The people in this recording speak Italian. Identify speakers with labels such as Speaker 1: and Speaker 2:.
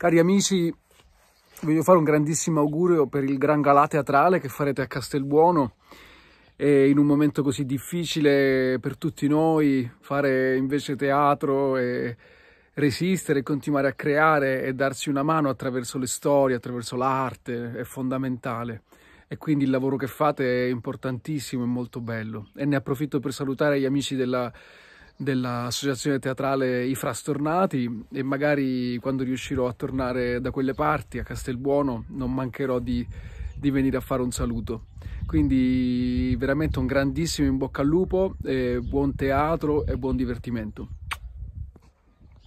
Speaker 1: Cari amici, voglio fare un grandissimo augurio per il gran gala teatrale che farete a Castelbuono. E in un momento così difficile per tutti noi, fare invece teatro e resistere, continuare a creare e darsi una mano attraverso le storie, attraverso l'arte, è fondamentale. E quindi il lavoro che fate è importantissimo e molto bello. E ne approfitto per salutare gli amici della dell'associazione teatrale I Frastornati e magari quando riuscirò a tornare da quelle parti a Castelbuono non mancherò di, di venire a fare un saluto. Quindi veramente un grandissimo in bocca al lupo, buon teatro e buon divertimento.